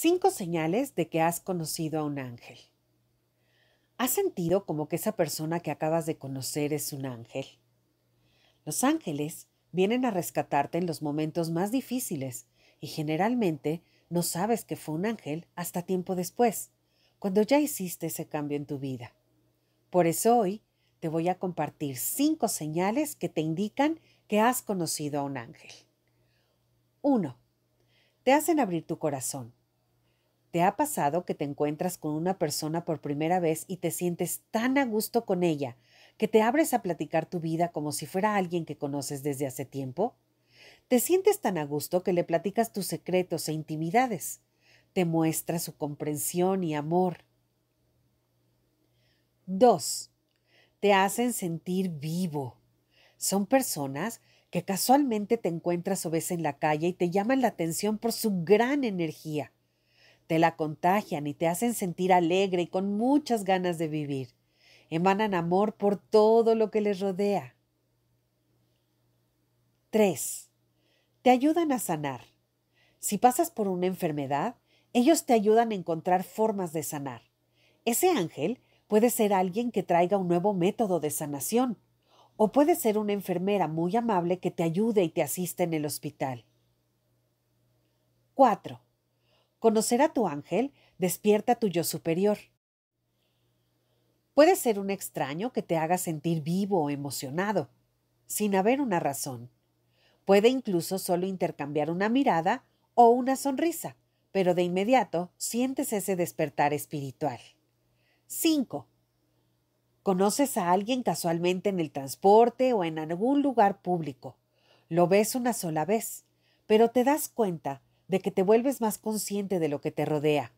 Cinco señales de que has conocido a un ángel. ¿Has sentido como que esa persona que acabas de conocer es un ángel? Los ángeles vienen a rescatarte en los momentos más difíciles y generalmente no sabes que fue un ángel hasta tiempo después, cuando ya hiciste ese cambio en tu vida. Por eso hoy te voy a compartir cinco señales que te indican que has conocido a un ángel. 1. Te hacen abrir tu corazón. ¿Te ha pasado que te encuentras con una persona por primera vez y te sientes tan a gusto con ella que te abres a platicar tu vida como si fuera alguien que conoces desde hace tiempo? ¿Te sientes tan a gusto que le platicas tus secretos e intimidades? Te muestra su comprensión y amor. 2. Te hacen sentir vivo. Son personas que casualmente te encuentras o ves en la calle y te llaman la atención por su gran energía te la contagian y te hacen sentir alegre y con muchas ganas de vivir. Emanan amor por todo lo que les rodea. 3. Te ayudan a sanar. Si pasas por una enfermedad, ellos te ayudan a encontrar formas de sanar. Ese ángel puede ser alguien que traiga un nuevo método de sanación, o puede ser una enfermera muy amable que te ayude y te asiste en el hospital. 4 conocer a tu ángel despierta tu yo superior. Puede ser un extraño que te haga sentir vivo o emocionado, sin haber una razón. Puede incluso solo intercambiar una mirada o una sonrisa, pero de inmediato sientes ese despertar espiritual. 5. Conoces a alguien casualmente en el transporte o en algún lugar público. Lo ves una sola vez, pero te das cuenta de que te vuelves más consciente de lo que te rodea.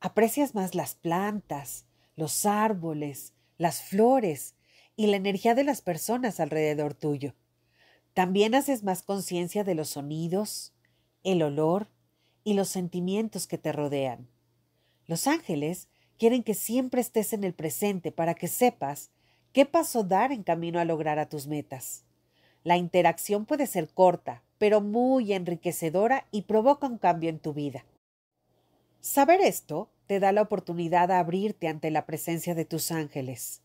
Aprecias más las plantas, los árboles, las flores y la energía de las personas alrededor tuyo. También haces más conciencia de los sonidos, el olor y los sentimientos que te rodean. Los ángeles quieren que siempre estés en el presente para que sepas qué paso dar en camino a lograr a tus metas. La interacción puede ser corta, pero muy enriquecedora y provoca un cambio en tu vida. Saber esto te da la oportunidad de abrirte ante la presencia de tus ángeles.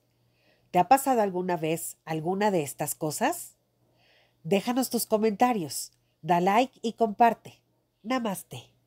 ¿Te ha pasado alguna vez alguna de estas cosas? Déjanos tus comentarios, da like y comparte. Namaste.